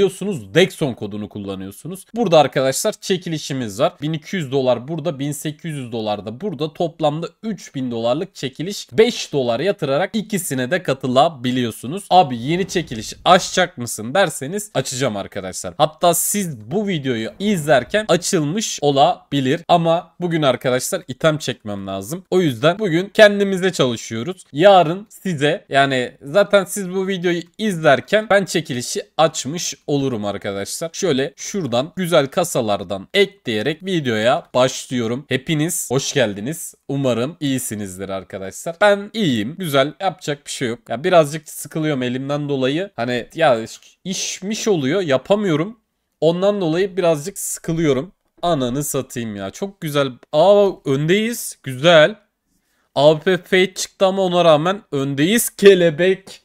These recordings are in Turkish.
biliyorsunuz Dexon kodunu kullanıyorsunuz. Burada arkadaşlar çekilişimiz var. 1200 dolar burada 1800 dolar da burada toplamda 3000 dolarlık çekiliş 5 dolar yatırarak ikisine de katılabiliyorsunuz. Abi yeni çekiliş açacak mısın derseniz açacağım arkadaşlar. Hatta siz bu videoyu izlerken açılmış olabilir ama bugün arkadaşlar item çekmem lazım. O yüzden bugün kendimizle çalışıyoruz. Yarın size yani zaten siz bu videoyu izlerken ben çekilişi açmış olurum arkadaşlar. Şöyle şuradan güzel kasalardan ekleyerek videoya başlıyorum. Hepiniz hoş geldiniz. Umarım iyisinizdir arkadaşlar. Ben iyiyim. Güzel. Yapacak bir şey yok. Ya birazcık sıkılıyorum elimden dolayı. Hani ya işmiş oluyor. Yapamıyorum. Ondan dolayı birazcık sıkılıyorum. Ananı satayım ya. Çok güzel. Aa öndeyiz. Güzel. AWP fade çıktı ama ona rağmen öndeyiz. Kelebek.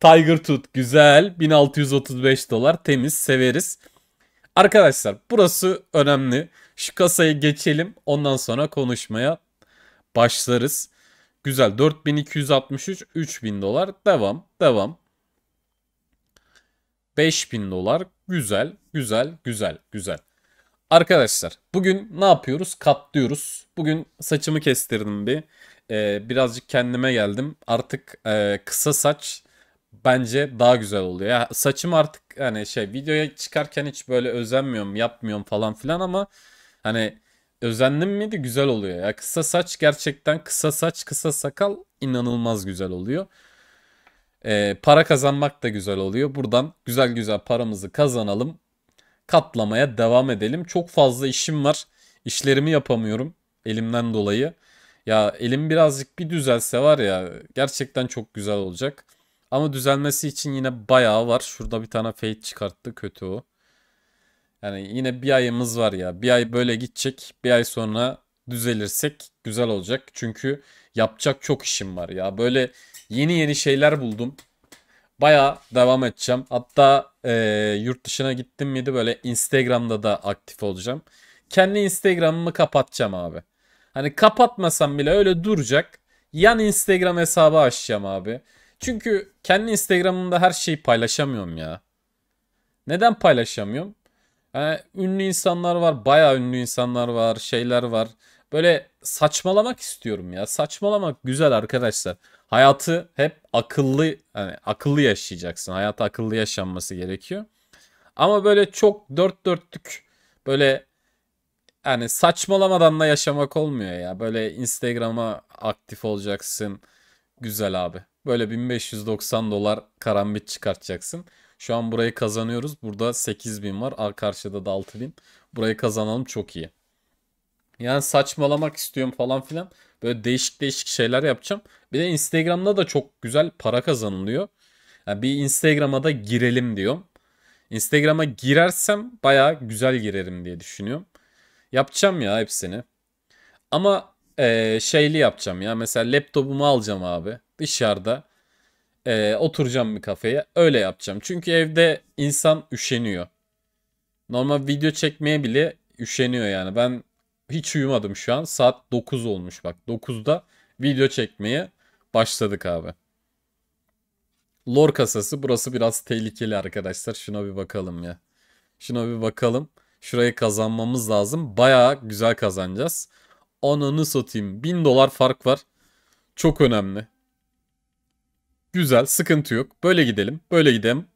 Tiger Tooth güzel. 1635 dolar temiz severiz. Arkadaşlar burası önemli. Şu kasayı geçelim. Ondan sonra konuşmaya başlarız. Güzel 4263 3000 dolar devam devam. 5000 dolar güzel güzel güzel güzel. Arkadaşlar bugün ne yapıyoruz? Katlıyoruz. Bugün saçımı kestirdim bir. Ee, birazcık kendime geldim. Artık e, kısa saç bence daha güzel oluyor. Ya saçım artık hani şey videoya çıkarken hiç böyle özenmiyorum, yapmıyorum falan filan ama hani özendim miydi güzel oluyor. Ya kısa saç gerçekten kısa saç, kısa sakal inanılmaz güzel oluyor. Ee, para kazanmak da güzel oluyor. Buradan güzel güzel paramızı kazanalım. Katlamaya devam edelim. Çok fazla işim var. İşlerimi yapamıyorum elimden dolayı. Ya elim birazcık bir düzelse var ya gerçekten çok güzel olacak. Ama düzelmesi için yine bayağı var. Şurada bir tane fade çıkarttı. Kötü o. Yani yine bir ayımız var ya. Bir ay böyle gidecek. Bir ay sonra düzelirsek güzel olacak. Çünkü yapacak çok işim var ya. Böyle yeni yeni şeyler buldum. Baya devam edeceğim. Hatta e, yurt dışına gittim miydi böyle Instagram'da da aktif olacağım. Kendi Instagram'ımı kapatacağım abi. Hani kapatmasam bile öyle duracak. Yan Instagram hesabı açacağım abi. Çünkü kendi Instagram'ımda her şeyi paylaşamıyorum ya. Neden paylaşamıyorum? Yani ünlü insanlar var, bayağı ünlü insanlar var, şeyler var. Böyle saçmalamak istiyorum ya. Saçmalamak güzel arkadaşlar. Hayatı hep akıllı yani akıllı yaşayacaksın. Hayat akıllı yaşanması gerekiyor. Ama böyle çok dört dörtlük böyle yani saçmalamadan da yaşamak olmuyor ya. Böyle Instagram'a aktif olacaksın. Güzel abi. Böyle 1590 dolar karambit çıkartacaksın. Şu an burayı kazanıyoruz. Burada 8000 var. A karşıda da 6000. Burayı kazanalım çok iyi. Yani saçmalamak istiyorum falan filan. Böyle değişik değişik şeyler yapacağım. Bir de Instagram'da da çok güzel para kazanılıyor. Yani bir Instagram'a da girelim diyorum. Instagram'a girersem baya güzel girerim diye düşünüyorum. Yapacağım ya hepsini. Ama e, şeyli yapacağım ya. Mesela laptopumu alacağım abi dışarıda. E, oturacağım bir kafeye. Öyle yapacağım. Çünkü evde insan üşeniyor. Normal video çekmeye bile üşeniyor yani. Ben hiç uyumadım şu an. Saat 9 olmuş bak. 9'da video çekmeye başladık abi. Lor kasası burası biraz tehlikeli arkadaşlar. Şuna bir bakalım ya. Şuna bir bakalım. Şurayı kazanmamız lazım. Baya güzel kazanacağız. Ananı satayım. 1000 dolar fark var. Çok önemli. Güzel sıkıntı yok. Böyle gidelim. Böyle gidelim.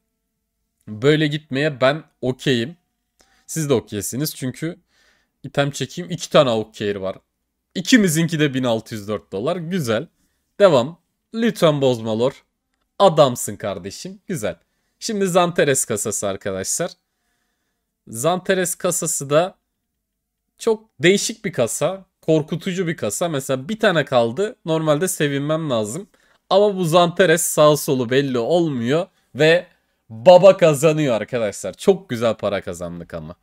Böyle gitmeye ben okeyim. Siz de okeysiniz çünkü item çekeyim. 2 tane okeyir var. İkimizinki de 1604 dolar. Güzel. Devam. Lütfen bozma lor. Adamsın kardeşim. Güzel. Şimdi Zanteres kasası arkadaşlar. Zanteres kasası da çok değişik bir kasa korkutucu bir kasa. Mesela bir tane kaldı. Normalde sevinmem lazım. Ama bu Zanteres sağ solu belli olmuyor ve baba kazanıyor arkadaşlar. Çok güzel para kazandık ama.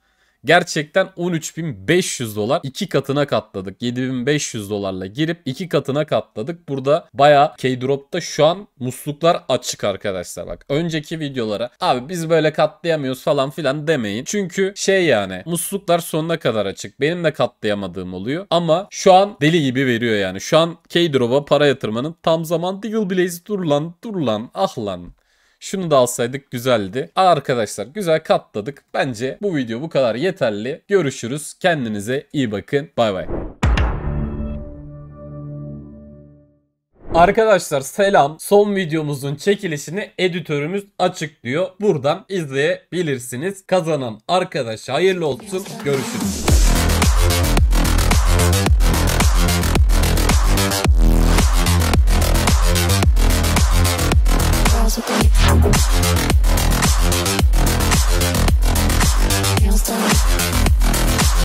Gerçekten 13.500 dolar iki katına katladık. 7.500 dolarla girip iki katına katladık. Burada baya K-Drop'ta şu an musluklar açık arkadaşlar bak. Önceki videolara abi biz böyle katlayamıyoruz falan filan demeyin. Çünkü şey yani musluklar sonuna kadar açık. Benim de katlayamadığım oluyor. Ama şu an deli gibi veriyor yani. Şu an K-Drop'a para yatırmanın tam zaman Deagle Blaze dur lan dur lan ah lan. Şunu da alsaydık güzeldi. Arkadaşlar güzel katladık. Bence bu video bu kadar yeterli. Görüşürüz. Kendinize iyi bakın. Bay bay. Arkadaşlar selam. Son videomuzun çekilişini editörümüz açıklıyor. Buradan izleyebilirsiniz. Kazanan arkadaş hayırlı olsun. Görüşürüz.